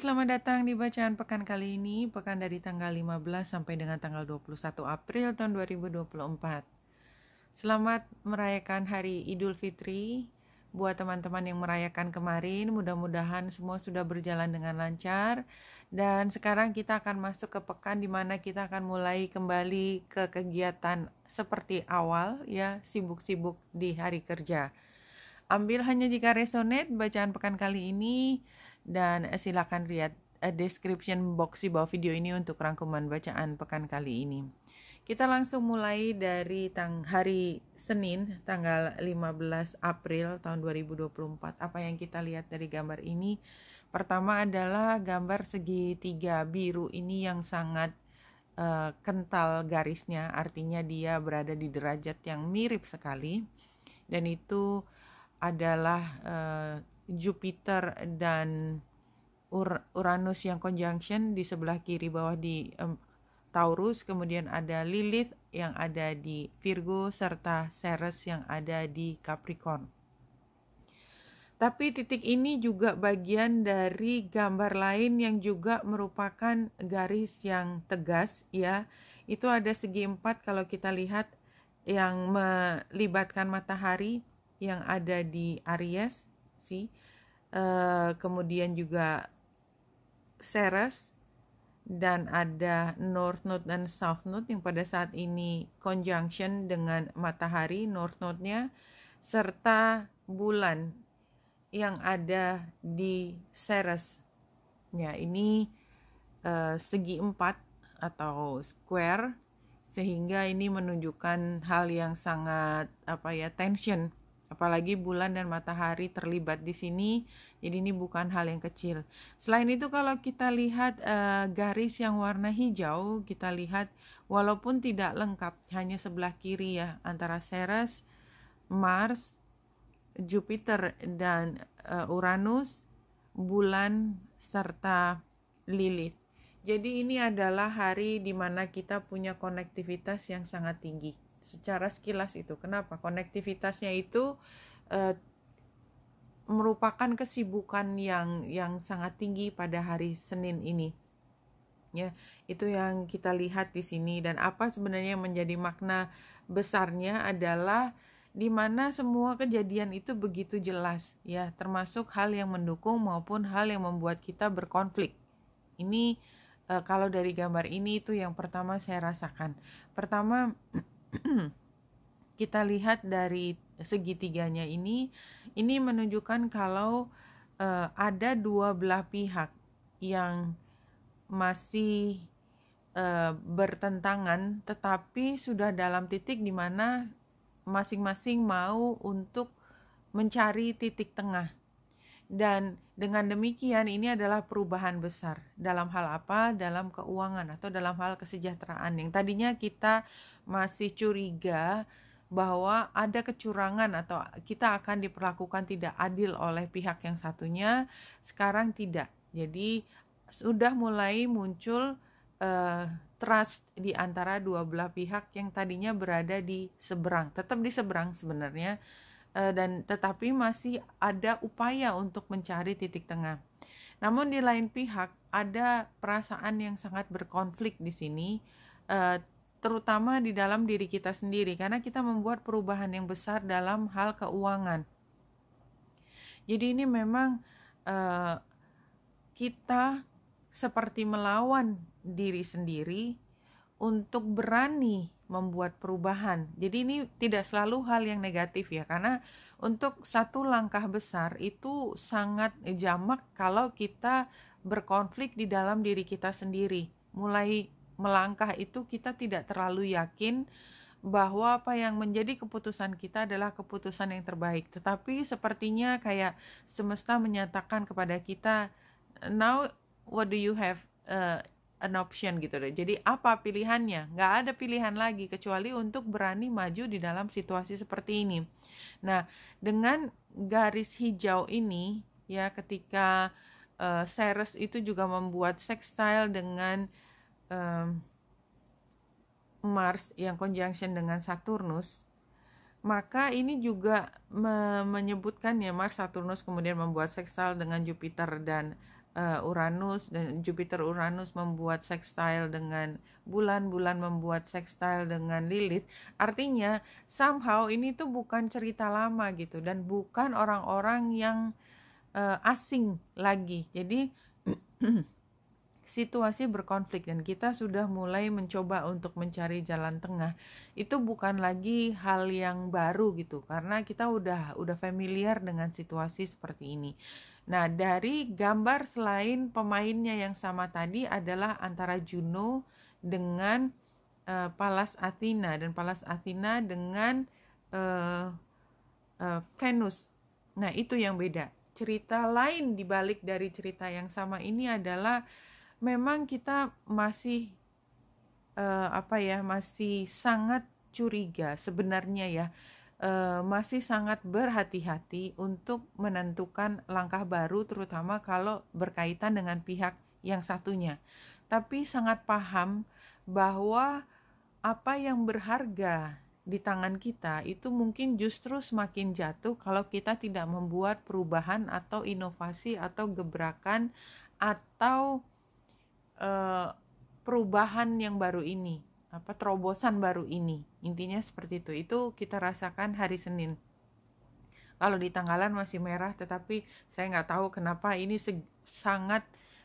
selamat datang di bacaan pekan kali ini, pekan dari tanggal 15 sampai dengan tanggal 21 April tahun 2024. Selamat merayakan Hari Idul Fitri buat teman-teman yang merayakan kemarin, mudah-mudahan semua sudah berjalan dengan lancar dan sekarang kita akan masuk ke pekan di mana kita akan mulai kembali ke kegiatan seperti awal ya, sibuk-sibuk di hari kerja. Ambil hanya jika resonate bacaan pekan kali ini dan eh, silakan lihat eh, description box di bawah video ini untuk rangkuman bacaan pekan kali ini. Kita langsung mulai dari tang hari Senin tanggal 15 April tahun 2024. Apa yang kita lihat dari gambar ini? Pertama adalah gambar segitiga biru ini yang sangat uh, kental garisnya, artinya dia berada di derajat yang mirip sekali dan itu adalah uh, Jupiter dan Uranus yang conjunction di sebelah kiri bawah di um, Taurus, kemudian ada Lilith yang ada di Virgo serta Ceres yang ada di Capricorn. Tapi titik ini juga bagian dari gambar lain yang juga merupakan garis yang tegas ya. Itu ada segi empat kalau kita lihat yang melibatkan matahari yang ada di Aries sih. Eh, kemudian juga Ceres dan ada North Node dan South Node yang pada saat ini conjunction dengan matahari North Node-nya serta bulan yang ada di Ceres. Ya, ini uh, segi empat atau square sehingga ini menunjukkan hal yang sangat apa ya tension apalagi bulan dan matahari terlibat di sini. Jadi ini bukan hal yang kecil. Selain itu kalau kita lihat e, garis yang warna hijau, kita lihat walaupun tidak lengkap hanya sebelah kiri ya antara Ceres, Mars, Jupiter dan e, Uranus, bulan serta Lilith. Jadi ini adalah hari di mana kita punya konektivitas yang sangat tinggi secara sekilas itu. Kenapa? Konektivitasnya itu eh, merupakan kesibukan yang yang sangat tinggi pada hari Senin ini. Ya, itu yang kita lihat di sini dan apa sebenarnya yang menjadi makna besarnya adalah di mana semua kejadian itu begitu jelas ya, termasuk hal yang mendukung maupun hal yang membuat kita berkonflik. Ini e, kalau dari gambar ini itu yang pertama saya rasakan. Pertama kita lihat dari segitiganya ini ini menunjukkan kalau uh, ada dua belah pihak yang masih uh, bertentangan tetapi sudah dalam titik di mana masing-masing mau untuk mencari titik tengah dan dengan demikian ini adalah perubahan besar dalam hal apa? Dalam keuangan atau dalam hal kesejahteraan yang tadinya kita masih curiga bahwa ada kecurangan atau kita akan diperlakukan tidak adil oleh pihak yang satunya, sekarang tidak. Jadi sudah mulai muncul uh, trust di antara dua belah pihak yang tadinya berada di seberang, tetap di seberang sebenarnya Eh, dan tetapi masih ada upaya untuk mencari titik tengah. Namun di lain pihak ada perasaan yang sangat berkonflik di sini eh, terutama di dalam diri kita sendiri karena kita membuat perubahan yang besar dalam hal keuangan. Jadi ini memang eh, kita seperti melawan diri sendiri untuk berani membuat perubahan. Jadi ini tidak selalu hal yang negatif ya, karena untuk satu langkah besar itu sangat jamak kalau kita berkonflik di dalam diri kita sendiri. Mulai melangkah itu kita tidak terlalu yakin bahwa apa yang menjadi keputusan kita adalah keputusan yang terbaik. Tetapi sepertinya kayak semesta menyatakan kepada kita, now what do you have? Uh, an option gitu deh. Jadi apa pilihannya? Nggak ada pilihan lagi kecuali untuk berani maju di dalam situasi seperti ini. Nah, dengan garis hijau ini ya ketika uh, Ceres itu juga membuat sextile dengan um, Mars yang conjunction dengan Saturnus maka ini juga menyebutkan ya Mars Saturnus kemudian membuat sextile dengan Jupiter dan uh, Uranus dan Jupiter Uranus membuat sextile dengan bulan, bulan membuat sextile dengan Lilith. Artinya somehow ini tuh bukan cerita lama gitu dan bukan orang-orang yang uh, asing lagi. Jadi situasi berkonflik dan kita sudah mulai mencoba untuk mencari jalan tengah. Itu bukan lagi hal yang baru gitu karena kita udah udah familiar dengan situasi seperti ini. Nah, dari gambar selain pemainnya yang sama tadi adalah antara Juno dengan uh, Palas Athena dan Palas Athena dengan uh, uh, Venus. Nah, itu yang beda. Cerita lain dibalik dari cerita yang sama ini adalah memang kita masih uh, apa ya, masih sangat curiga sebenarnya ya Eh, masih sangat berhati-hati untuk menentukan langkah baru, terutama kalau berkaitan dengan pihak yang satunya, tapi sangat paham bahwa apa yang berharga di tangan kita itu mungkin justru semakin jatuh kalau kita tidak membuat perubahan atau inovasi atau gebrakan atau uh, perubahan yang baru ini apa terobosan baru ini. Intinya seperti itu. Itu kita rasakan hari Senin. Kalau di tanggalan masih merah, tetapi saya nggak tahu kenapa ini sangat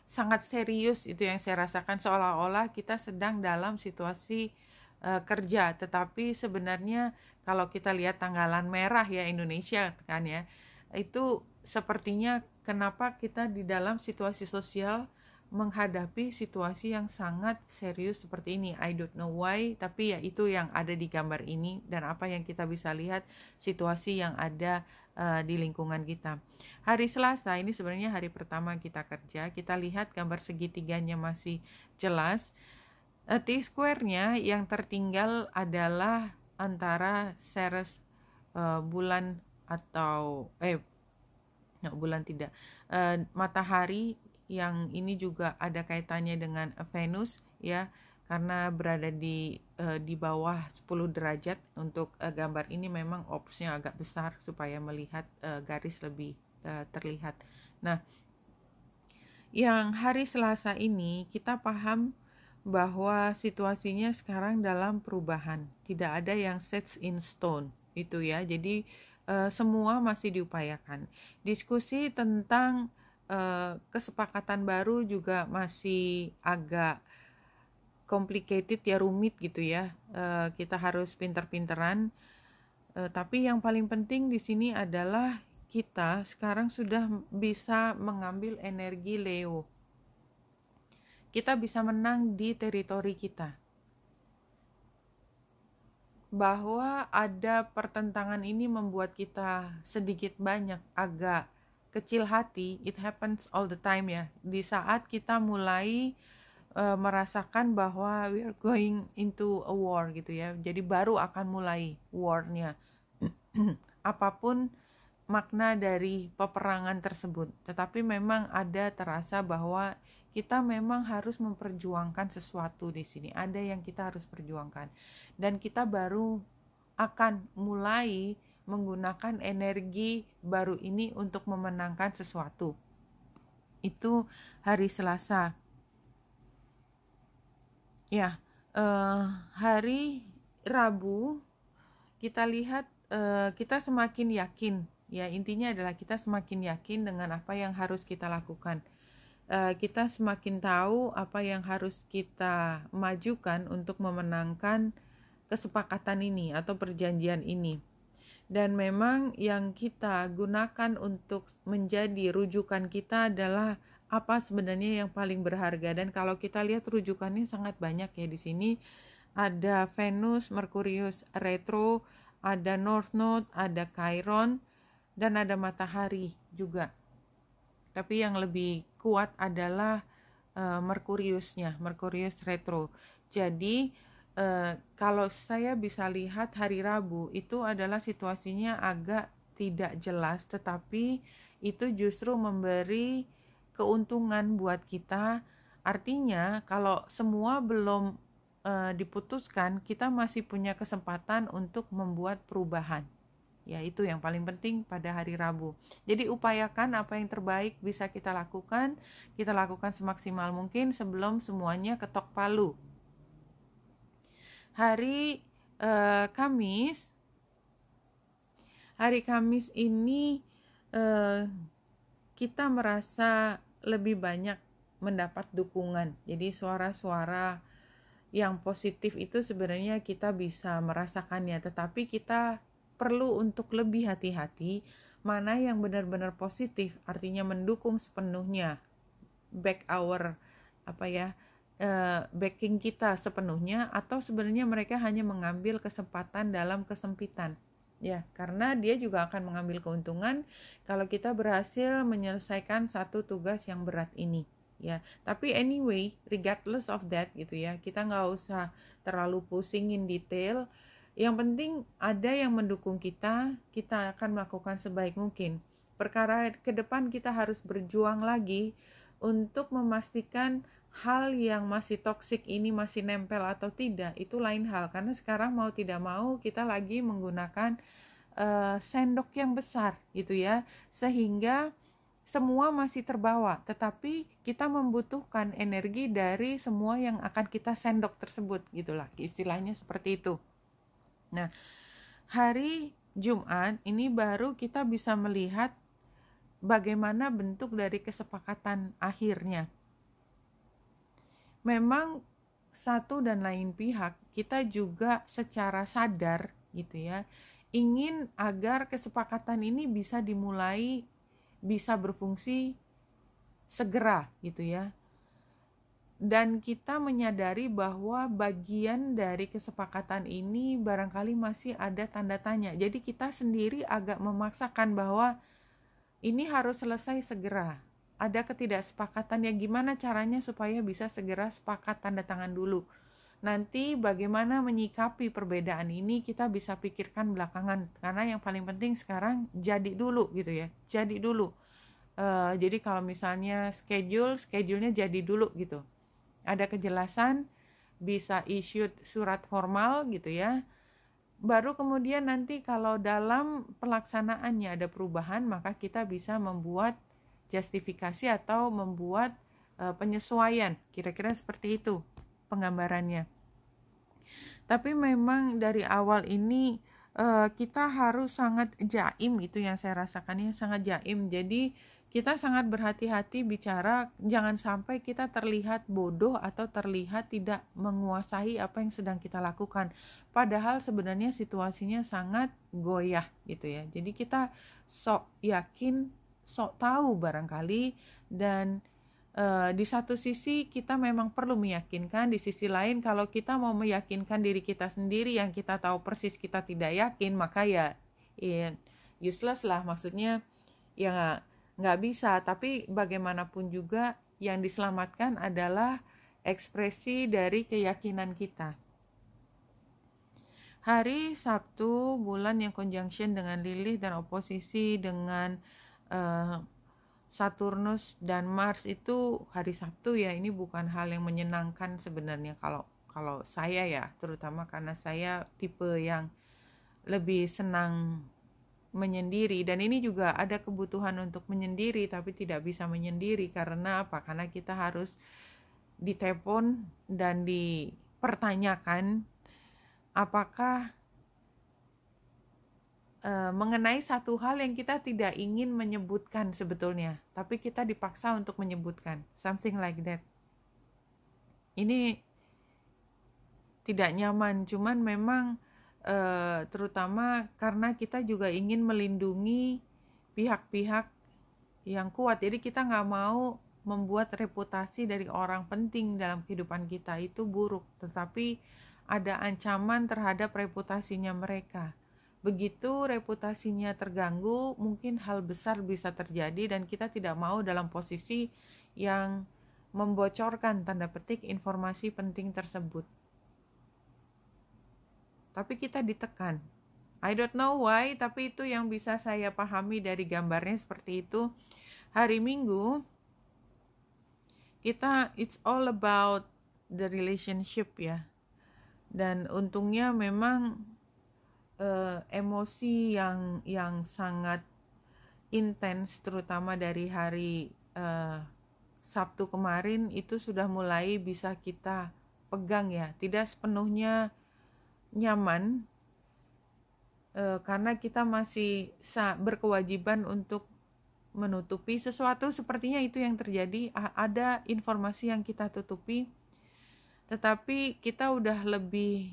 sangat serius itu yang saya rasakan seolah-olah kita sedang dalam situasi uh, kerja. Tetapi sebenarnya kalau kita lihat tanggalan merah ya Indonesia kan ya, itu sepertinya kenapa kita di dalam situasi sosial menghadapi situasi yang sangat serius seperti ini. I don't know why, tapi ya itu yang ada di gambar ini dan apa yang kita bisa lihat situasi yang ada uh, di lingkungan kita. Hari Selasa ini sebenarnya hari pertama kita kerja. Kita lihat gambar segitiganya masih jelas. Uh, T-square-nya yang tertinggal adalah antara Ceres uh, eh, bulan atau eh no, bulan tidak uh, matahari yang ini juga ada kaitannya dengan Venus ya karena berada di uh, di bawah 10 derajat untuk uh, gambar ini memang opsnya agak besar supaya melihat uh, garis lebih uh, terlihat. Nah, yang hari Selasa ini kita paham bahwa situasinya sekarang dalam perubahan, tidak ada yang sets in stone itu ya. Jadi uh, semua masih diupayakan. Diskusi tentang Eh, kesepakatan baru juga masih agak complicated ya rumit gitu ya uh, kita harus pinter-pinteran uh, tapi yang paling penting di sini adalah kita sekarang sudah bisa mengambil energi Leo kita bisa menang di teritori kita bahwa ada pertentangan ini membuat kita sedikit banyak agak kecil hati, it happens all the time ya. Di saat kita mulai uh, merasakan bahwa we are going into a war gitu ya. Jadi baru akan mulai warnya. Apapun makna dari peperangan tersebut, tetapi memang ada terasa bahwa kita memang harus memperjuangkan sesuatu di sini. Ada yang kita harus perjuangkan, dan kita baru akan mulai menggunakan energi baru ini untuk memenangkan sesuatu. Itu hari Selasa. Ya, uh, hari Rabu kita lihat uh, kita semakin yakin. Ya, intinya adalah kita semakin yakin dengan apa yang harus kita lakukan. Uh, kita semakin tahu apa yang harus kita majukan untuk memenangkan kesepakatan ini atau perjanjian ini dan memang yang kita gunakan untuk menjadi rujukan kita adalah apa sebenarnya yang paling berharga dan kalau kita lihat rujukannya sangat banyak ya di sini ada Venus, Merkurius retro, ada North Node, ada Chiron dan ada matahari juga. Tapi yang lebih kuat adalah uh, Merkuriusnya, Merkurius retro. Jadi Eh, kalau saya bisa lihat hari Rabu itu adalah situasinya agak tidak jelas, tetapi itu justru memberi keuntungan buat kita. Artinya, kalau semua belum uh, diputuskan, kita masih punya kesempatan untuk membuat perubahan. Ya, itu yang paling penting pada hari Rabu. Jadi, upayakan apa yang terbaik bisa kita lakukan, kita lakukan semaksimal mungkin sebelum semuanya ketok palu hari uh, Kamis hari Kamis ini uh, kita merasa lebih banyak mendapat dukungan jadi suara-suara yang positif itu sebenarnya kita bisa merasakannya tetapi kita perlu untuk lebih hati-hati mana yang benar-benar positif artinya mendukung sepenuhnya back our apa ya Eh, backing kita sepenuhnya atau sebenarnya mereka hanya mengambil kesempatan dalam kesempitan ya karena dia juga akan mengambil keuntungan kalau kita berhasil menyelesaikan satu tugas yang berat ini ya tapi anyway regardless of that gitu ya kita nggak usah terlalu pusingin detail yang penting ada yang mendukung kita kita akan melakukan sebaik mungkin perkara ke depan kita harus berjuang lagi untuk memastikan hal yang masih toksik ini masih nempel atau tidak itu lain hal karena sekarang mau tidak mau kita lagi menggunakan uh, sendok yang besar gitu ya sehingga semua masih terbawa, tetapi kita membutuhkan energi dari semua yang akan kita sendok tersebut, gitulah istilahnya seperti itu. Nah, hari Jumat ini baru kita bisa melihat bagaimana bentuk dari kesepakatan akhirnya memang satu dan lain pihak kita juga secara sadar gitu ya ingin agar kesepakatan ini bisa dimulai bisa berfungsi segera gitu ya dan kita menyadari bahwa bagian dari kesepakatan ini barangkali masih ada tanda tanya. Jadi kita sendiri agak memaksakan bahwa ini harus selesai segera ada ketidaksepakatan ya gimana caranya supaya bisa segera sepakat tanda tangan dulu. Nanti bagaimana menyikapi perbedaan ini kita bisa pikirkan belakangan karena yang paling penting sekarang jadi dulu gitu ya. Jadi dulu. Uh, jadi kalau misalnya schedule, schedulenya jadi dulu gitu. Ada kejelasan bisa issued surat formal gitu ya. Baru kemudian nanti kalau dalam pelaksanaannya ada perubahan maka kita bisa membuat justifikasi atau membuat uh, penyesuaian. Kira-kira seperti itu penggambarannya. Tapi memang dari awal ini uh, kita harus sangat jaim itu yang saya rasakan ya sangat jaim. Jadi kita sangat berhati-hati bicara jangan sampai kita terlihat bodoh atau terlihat tidak menguasai apa yang sedang kita lakukan padahal sebenarnya situasinya sangat goyah gitu ya jadi kita sok yakin sok tahu barangkali dan e, di satu sisi kita memang perlu meyakinkan, di sisi lain kalau kita mau meyakinkan diri kita sendiri yang kita tahu persis kita tidak yakin, maka ya in, ya useless lah maksudnya ya nggak bisa. Tapi bagaimanapun juga yang diselamatkan adalah ekspresi dari keyakinan kita. Hari Sabtu, bulan yang conjunction dengan lilih dan oposisi dengan Eh, Saturnus dan Mars itu hari Sabtu ya ini bukan hal yang menyenangkan sebenarnya kalau kalau saya ya terutama karena saya tipe yang lebih senang menyendiri dan ini juga ada kebutuhan untuk menyendiri tapi tidak bisa menyendiri karena apa? Karena kita harus ditelepon dan dipertanyakan apakah Eh, mengenai satu hal yang kita tidak ingin menyebutkan sebetulnya, tapi kita dipaksa untuk menyebutkan. Something like that. Ini tidak nyaman, cuman memang uh, terutama karena kita juga ingin melindungi pihak-pihak yang kuat. Jadi kita nggak mau membuat reputasi dari orang penting dalam kehidupan kita itu buruk, tetapi ada ancaman terhadap reputasinya mereka. Begitu reputasinya terganggu, mungkin hal besar bisa terjadi dan kita tidak mau dalam posisi yang membocorkan tanda petik informasi penting tersebut. Tapi kita ditekan. I don't know why, tapi itu yang bisa saya pahami dari gambarnya seperti itu. Hari Minggu kita it's all about the relationship ya. Dan untungnya memang uh, emosi yang yang sangat intens terutama dari hari uh, Sabtu kemarin itu sudah mulai bisa kita pegang ya tidak sepenuhnya nyaman eh, karena kita masih berkewajiban untuk menutupi sesuatu sepertinya itu yang terjadi ada informasi yang kita tutupi tetapi kita udah lebih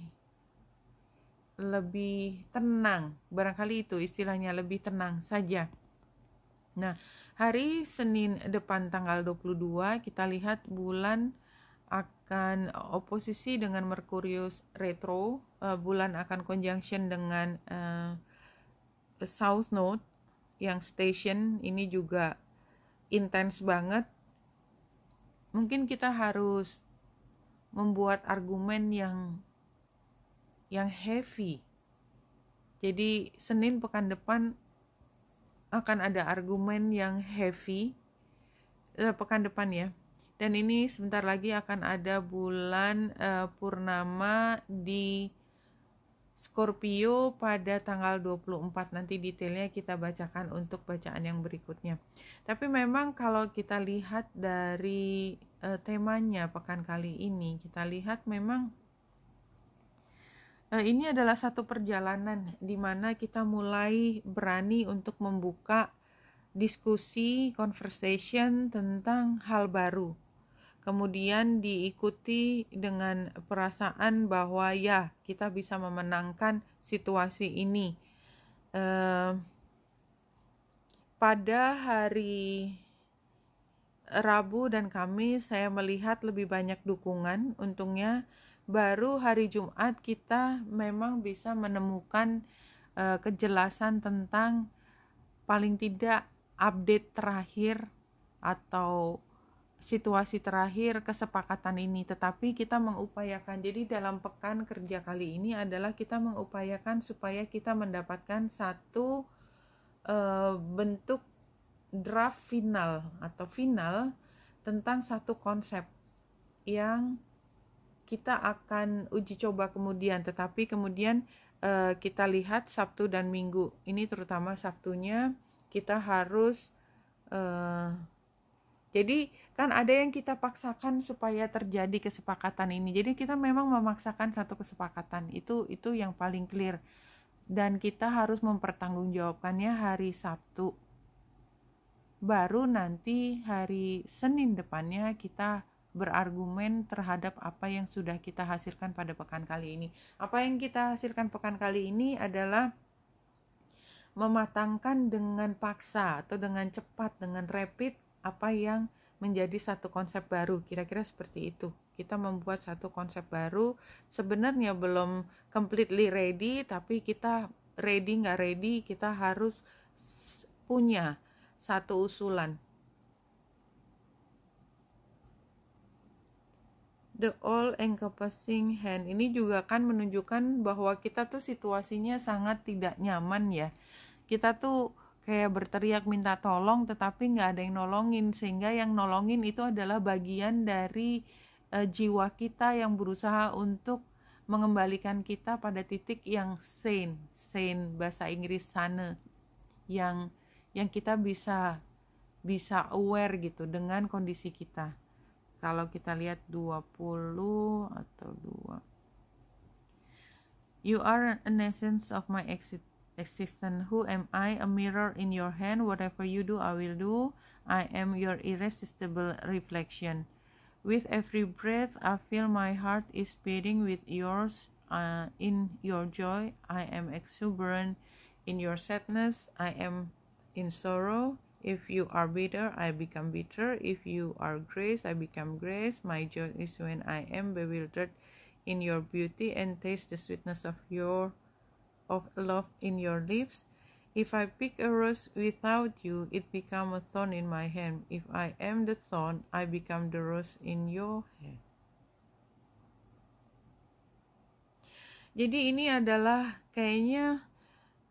lebih tenang. Barangkali itu istilahnya lebih tenang saja. Nah, hari Senin depan tanggal 22 kita lihat bulan akan oposisi dengan Merkurius retro, uh, bulan akan conjunction dengan uh, South Node yang station ini juga intens banget. Mungkin kita harus membuat argumen yang yang heavy. Jadi Senin pekan depan akan ada argumen yang heavy eh, pekan depan ya. Dan ini sebentar lagi akan ada bulan eh, purnama di Scorpio pada tanggal 24 nanti detailnya kita bacakan untuk bacaan yang berikutnya. Tapi memang kalau kita lihat dari eh, temanya pekan kali ini, kita lihat memang Eh, ini adalah satu perjalanan di mana kita mulai berani untuk membuka diskusi, conversation tentang hal baru. Kemudian diikuti dengan perasaan bahwa ya, kita bisa memenangkan situasi ini. Uh, pada hari Rabu dan Kamis, saya melihat lebih banyak dukungan. Untungnya, baru hari Jumat kita memang bisa menemukan uh, kejelasan tentang paling tidak update terakhir atau situasi terakhir kesepakatan ini tetapi kita mengupayakan jadi dalam pekan kerja kali ini adalah kita mengupayakan supaya kita mendapatkan satu uh, bentuk draft final atau final tentang satu konsep yang kita akan uji coba kemudian, tetapi kemudian uh, kita lihat Sabtu dan Minggu. Ini terutama Sabtunya kita harus uh, jadi kan ada yang kita paksakan supaya terjadi kesepakatan ini. Jadi kita memang memaksakan satu kesepakatan. Itu itu yang paling clear. Dan kita harus mempertanggungjawabkannya hari Sabtu. Baru nanti hari Senin depannya kita berargumen terhadap apa yang sudah kita hasilkan pada pekan kali ini. Apa yang kita hasilkan pekan kali ini adalah mematangkan dengan paksa atau dengan cepat, dengan rapid apa yang menjadi satu konsep baru. Kira-kira seperti itu. Kita membuat satu konsep baru, sebenarnya belum completely ready, tapi kita ready nggak ready, kita harus punya satu usulan the all encompassing hand ini juga kan menunjukkan bahwa kita tuh situasinya sangat tidak nyaman ya kita tuh kayak berteriak minta tolong tetapi nggak ada yang nolongin sehingga yang nolongin itu adalah bagian dari uh, jiwa kita yang berusaha untuk mengembalikan kita pada titik yang sane sane bahasa Inggris sana yang yang kita bisa bisa aware gitu dengan kondisi kita kalau kita lihat 20 atau 2 you are an essence of my exit existence who am I a mirror in your hand whatever you do I will do I am your irresistible reflection with every breath I feel my heart is beating with yours uh, in your joy I am exuberant in your sadness I am in sorrow If you are bitter, I become bitter. If you are grace, I become grace. My joy is when I am bewildered in your beauty and taste the sweetness of your of love in your lips. If I pick a rose without you, it become a thorn in my hand. If I am the thorn, I become the rose in your hand. Jadi ini adalah kayaknya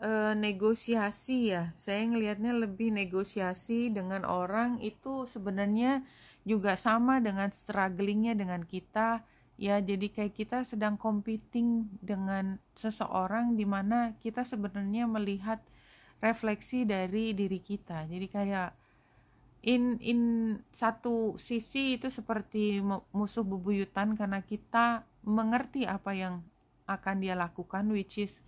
e, negosiasi ya saya ngelihatnya lebih negosiasi dengan orang itu sebenarnya juga sama dengan strugglingnya dengan kita ya jadi kayak kita sedang competing dengan seseorang di mana kita sebenarnya melihat refleksi dari diri kita jadi kayak in in satu sisi itu seperti musuh bebuyutan karena kita mengerti apa yang akan dia lakukan which is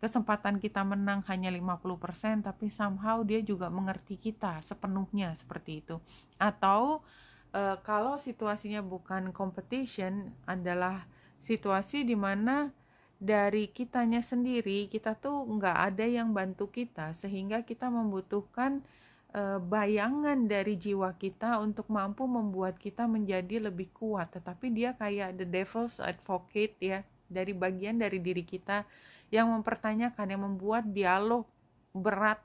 kesempatan kita menang hanya 50%, tapi somehow dia juga mengerti kita sepenuhnya seperti itu. Atau e, kalau situasinya bukan competition, adalah situasi di mana dari kitanya sendiri, kita tuh nggak ada yang bantu kita, sehingga kita membutuhkan e, bayangan dari jiwa kita untuk mampu membuat kita menjadi lebih kuat. Tetapi dia kayak the devil's advocate ya, dari bagian dari diri kita yang mempertanyakan, yang membuat dialog berat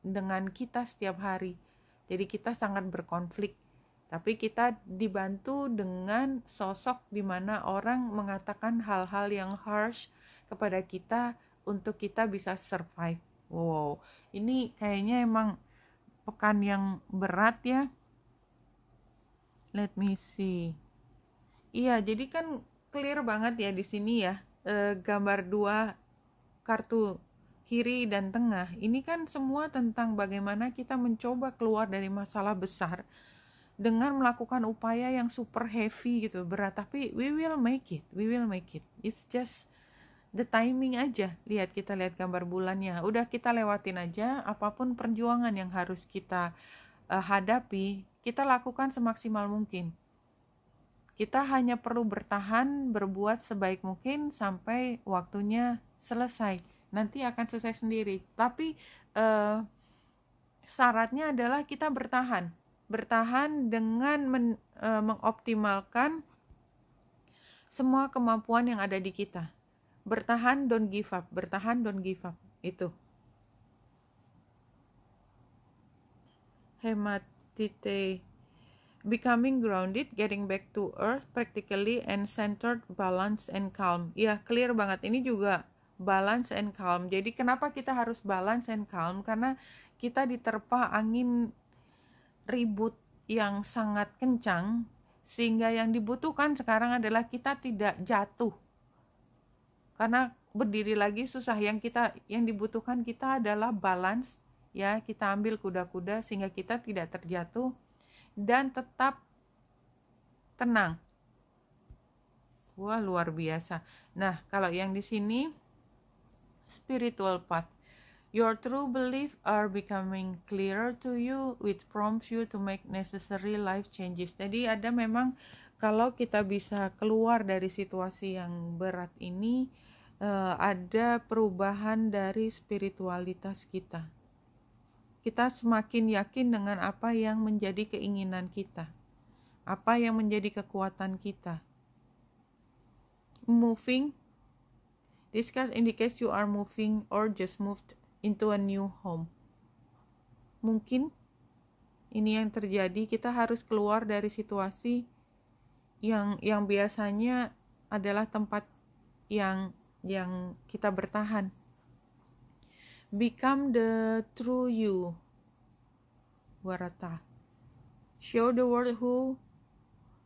dengan kita setiap hari. Jadi kita sangat berkonflik. Tapi kita dibantu dengan sosok di mana orang mengatakan hal-hal yang harsh kepada kita untuk kita bisa survive. Wow, ini kayaknya emang pekan yang berat ya. Let me see. Iya, jadi kan clear banget ya di sini ya. E, gambar dua kartu kiri dan tengah ini kan semua tentang bagaimana kita mencoba keluar dari masalah besar dengan melakukan upaya yang super heavy gitu berat tapi we will make it we will make it it's just the timing aja lihat kita lihat gambar bulannya udah kita lewatin aja apapun perjuangan yang harus kita uh, hadapi kita lakukan semaksimal mungkin kita hanya perlu bertahan berbuat sebaik mungkin sampai waktunya selesai. Nanti akan selesai sendiri. Tapi eh, syaratnya adalah kita bertahan, bertahan dengan men, eh, mengoptimalkan semua kemampuan yang ada di kita. Bertahan, don't give up. Bertahan, don't give up. Itu. Hematite becoming grounded, getting back to earth, practically and centered, balance and calm. Ya, clear banget. Ini juga balance and calm. Jadi kenapa kita harus balance and calm? Karena kita diterpa angin ribut yang sangat kencang sehingga yang dibutuhkan sekarang adalah kita tidak jatuh. Karena berdiri lagi susah yang kita yang dibutuhkan kita adalah balance ya, kita ambil kuda-kuda sehingga kita tidak terjatuh dan tetap tenang. Wah, luar biasa. Nah, kalau yang di sini spiritual path Your true beliefs are becoming clearer to you, which prompts you to make necessary life changes. Jadi ada memang kalau kita bisa keluar dari situasi yang berat ini, eh, ada perubahan dari spiritualitas kita kita semakin yakin dengan apa yang menjadi keinginan kita, apa yang menjadi kekuatan kita. Moving, this card indicates you are moving or just moved into a new home. Mungkin ini yang terjadi, kita harus keluar dari situasi yang yang biasanya adalah tempat yang yang kita bertahan Become the true you. Warata. Show the world who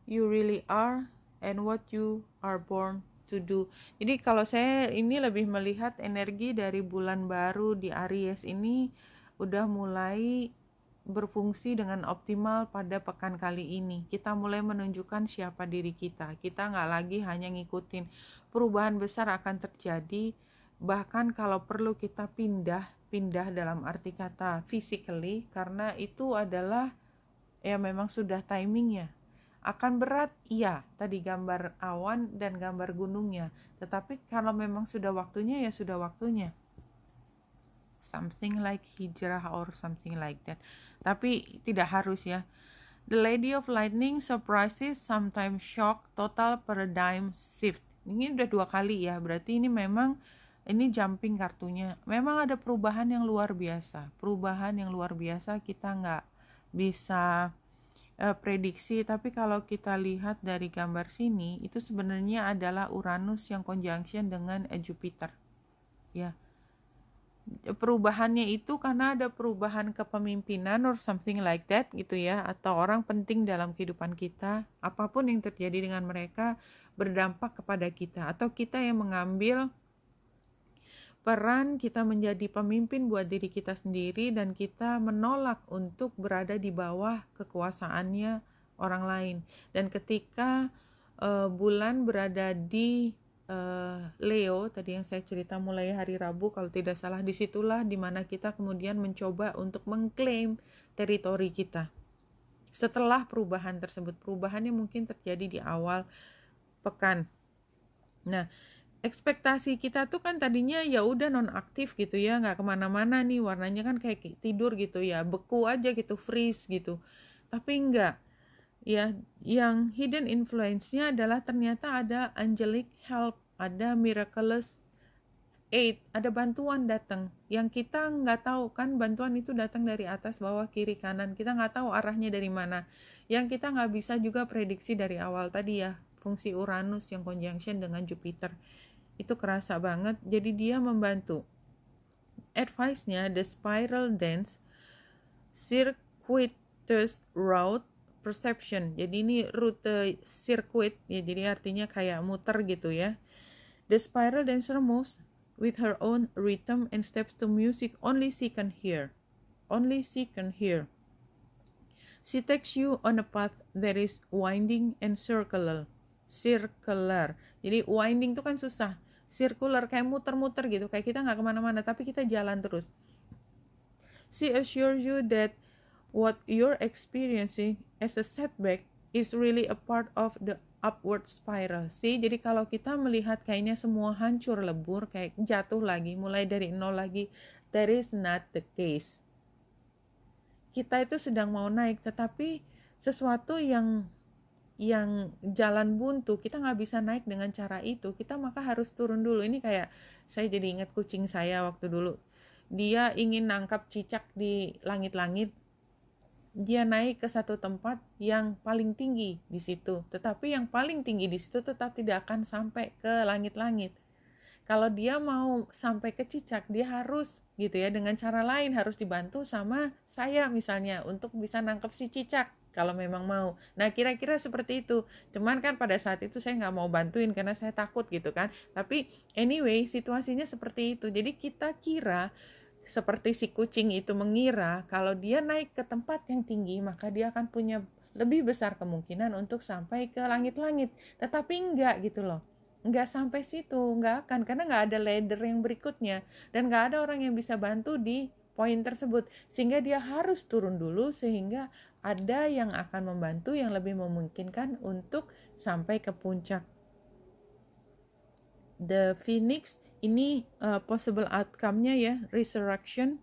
you really are and what you are born to do. Jadi kalau saya ini lebih melihat energi dari bulan baru di Aries ini udah mulai berfungsi dengan optimal pada pekan kali ini. Kita mulai menunjukkan siapa diri kita. Kita nggak lagi hanya ngikutin perubahan besar akan terjadi bahkan kalau perlu kita pindah pindah dalam arti kata physically karena itu adalah ya memang sudah timingnya akan berat iya tadi gambar awan dan gambar gunungnya tetapi kalau memang sudah waktunya ya sudah waktunya something like hijrah or something like that tapi tidak harus ya the lady of lightning surprises sometimes shock total paradigm shift ini udah dua kali ya berarti ini memang ini jumping kartunya memang ada perubahan yang luar biasa perubahan yang luar biasa kita nggak bisa uh, prediksi tapi kalau kita lihat dari gambar sini itu sebenarnya adalah Uranus yang conjunction dengan eh, Jupiter ya perubahannya itu karena ada perubahan kepemimpinan or something like that gitu ya atau orang penting dalam kehidupan kita apapun yang terjadi dengan mereka berdampak kepada kita atau kita yang mengambil peran kita menjadi pemimpin buat diri kita sendiri dan kita menolak untuk berada di bawah kekuasaannya orang lain. Dan ketika uh, bulan berada di uh, Leo, tadi yang saya cerita mulai hari Rabu kalau tidak salah, disitulah dimana kita kemudian mencoba untuk mengklaim teritori kita. Setelah perubahan tersebut, perubahannya mungkin terjadi di awal pekan. Nah, ekspektasi kita tuh kan tadinya ya udah nonaktif gitu ya nggak kemana-mana nih warnanya kan kayak tidur gitu ya beku aja gitu freeze gitu tapi enggak ya yang hidden influence-nya adalah ternyata ada angelic help ada miraculous aid ada bantuan datang yang kita nggak tahu kan bantuan itu datang dari atas bawah kiri kanan kita nggak tahu arahnya dari mana yang kita nggak bisa juga prediksi dari awal tadi ya fungsi Uranus yang conjunction dengan Jupiter itu kerasa banget jadi dia membantu advice-nya the spiral dance circuitous route perception jadi ini rute circuit ya jadi artinya kayak muter gitu ya the spiral dancer moves with her own rhythm and steps to music only she can hear only she can hear she takes you on a path that is winding and circular circular jadi winding itu kan susah circular kayak muter-muter gitu kayak kita nggak kemana-mana tapi kita jalan terus she assure you that what you're experiencing as a setback is really a part of the upward spiral sih jadi kalau kita melihat kayaknya semua hancur lebur kayak jatuh lagi mulai dari nol lagi there is not the case kita itu sedang mau naik tetapi sesuatu yang yang jalan buntu kita nggak bisa naik dengan cara itu kita maka harus turun dulu ini kayak saya jadi ingat kucing saya waktu dulu dia ingin nangkap cicak di langit-langit dia naik ke satu tempat yang paling tinggi di situ tetapi yang paling tinggi di situ tetap tidak akan sampai ke langit-langit kalau dia mau sampai ke cicak dia harus gitu ya dengan cara lain harus dibantu sama saya misalnya untuk bisa nangkep si cicak kalau memang mau. Nah kira-kira seperti itu. Cuman kan pada saat itu saya nggak mau bantuin karena saya takut gitu kan. Tapi anyway situasinya seperti itu. Jadi kita kira seperti si kucing itu mengira kalau dia naik ke tempat yang tinggi maka dia akan punya lebih besar kemungkinan untuk sampai ke langit-langit. Tetapi enggak gitu loh nggak sampai situ nggak akan karena nggak ada ladder yang berikutnya dan nggak ada orang yang bisa bantu di poin tersebut sehingga dia harus turun dulu sehingga ada yang akan membantu yang lebih memungkinkan untuk sampai ke puncak. The Phoenix ini uh, possible outcome-nya ya resurrection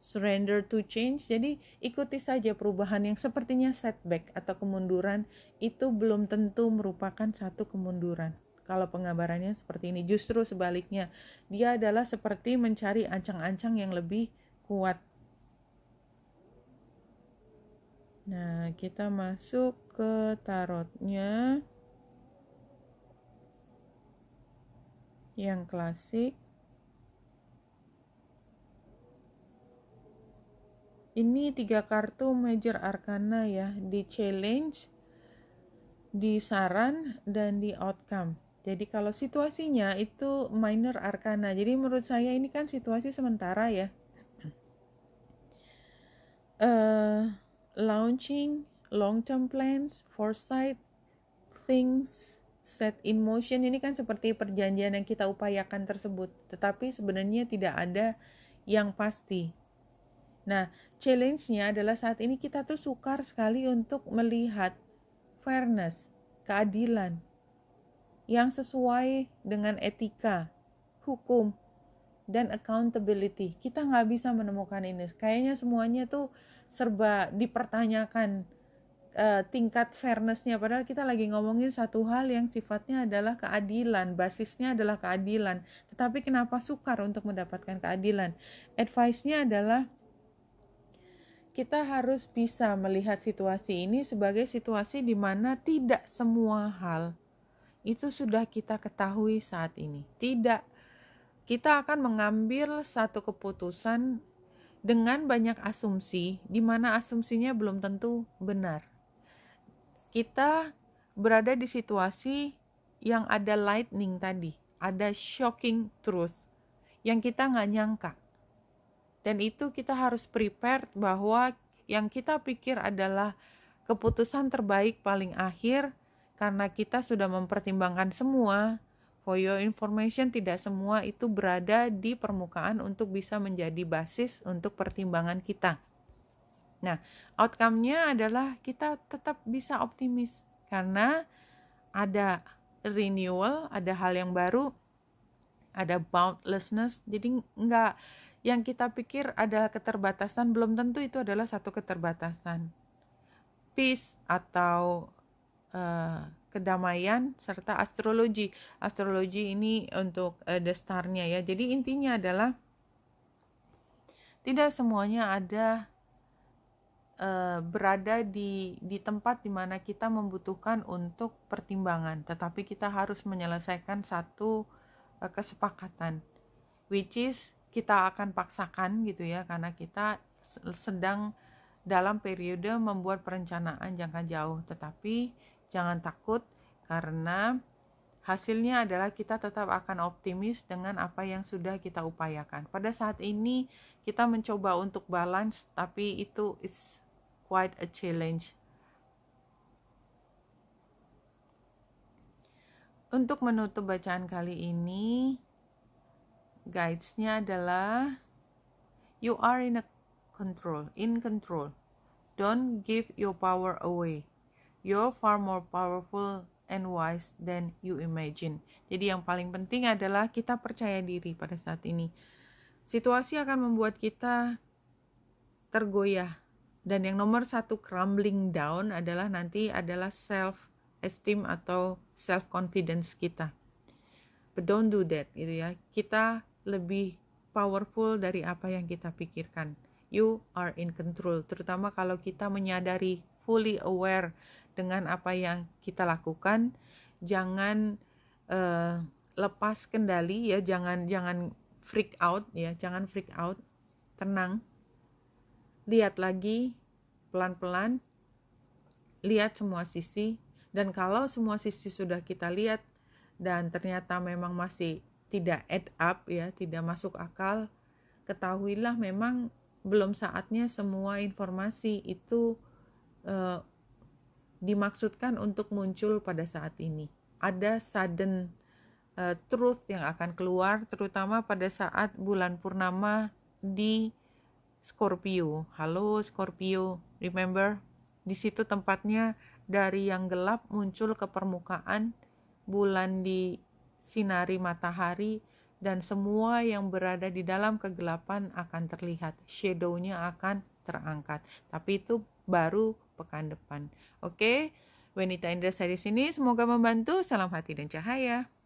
surrender to change. Jadi ikuti saja perubahan yang sepertinya setback atau kemunduran itu belum tentu merupakan satu kemunduran. Kalau pengabarannya seperti ini, justru sebaliknya, dia adalah seperti mencari ancang-ancang yang lebih kuat. Nah, kita masuk ke tarotnya. Yang klasik. Ini tiga kartu major arcana ya, di challenge, di saran, dan di outcome. Jadi kalau situasinya itu minor arcana. Jadi menurut saya ini kan situasi sementara ya. Uh, launching long-term plans, foresight, things set in motion ini kan seperti perjanjian yang kita upayakan tersebut, tetapi sebenarnya tidak ada yang pasti. Nah, challenge-nya adalah saat ini kita tuh sukar sekali untuk melihat fairness, keadilan yang sesuai dengan etika, hukum, dan accountability. Kita nggak bisa menemukan ini. Kayaknya semuanya tuh serba dipertanyakan uh, tingkat fairnessnya. Padahal kita lagi ngomongin satu hal yang sifatnya adalah keadilan, basisnya adalah keadilan. Tetapi kenapa sukar untuk mendapatkan keadilan? Advice-nya adalah kita harus bisa melihat situasi ini sebagai situasi di mana tidak semua hal itu sudah kita ketahui saat ini. Tidak kita akan mengambil satu keputusan dengan banyak asumsi, di mana asumsinya belum tentu benar. Kita berada di situasi yang ada lightning tadi, ada shocking truth yang kita nggak nyangka. Dan itu kita harus prepare bahwa yang kita pikir adalah keputusan terbaik paling akhir karena kita sudah mempertimbangkan semua, For your information, tidak semua itu berada di permukaan untuk bisa menjadi basis untuk pertimbangan kita. Nah, outcome-nya adalah kita tetap bisa optimis karena ada renewal, ada hal yang baru, ada boundlessness. Jadi nggak yang kita pikir adalah keterbatasan, belum tentu itu adalah satu keterbatasan. Peace atau uh, kedamaian serta astrologi. Astrologi ini untuk uh, eh, destarnya ya. Jadi intinya adalah tidak semuanya ada uh, berada di di tempat di mana kita membutuhkan untuk pertimbangan, tetapi kita harus menyelesaikan satu uh, kesepakatan, which is kita akan paksakan gitu ya karena kita sedang dalam periode membuat perencanaan jangka jauh, tetapi Jangan takut karena hasilnya adalah kita tetap akan optimis dengan apa yang sudah kita upayakan. Pada saat ini kita mencoba untuk balance tapi itu is quite a challenge. Untuk menutup bacaan kali ini, guidesnya adalah you are in a control, in control. Don't give your power away. You're far more powerful and wise than you imagine. Jadi yang paling penting adalah kita percaya diri pada saat ini. Situasi akan membuat kita tergoyah. Dan yang nomor satu crumbling down adalah nanti adalah self esteem atau self confidence kita. But don't do that gitu ya. Kita lebih powerful dari apa yang kita pikirkan. You are in control, terutama kalau kita menyadari fully aware dengan apa yang kita lakukan jangan uh, lepas kendali ya jangan jangan freak out ya jangan freak out tenang lihat lagi pelan-pelan lihat semua sisi dan kalau semua sisi sudah kita lihat dan ternyata memang masih tidak add up ya tidak masuk akal ketahuilah memang belum saatnya semua informasi itu uh, dimaksudkan untuk muncul pada saat ini. Ada sudden uh, truth yang akan keluar, terutama pada saat bulan purnama di Scorpio. Halo Scorpio, remember? Di situ tempatnya dari yang gelap muncul ke permukaan bulan di sinari matahari dan semua yang berada di dalam kegelapan akan terlihat, shadownya akan terangkat. Tapi itu baru pekan depan. Oke, Wenita Indra dari sini semoga membantu. Salam hati dan cahaya.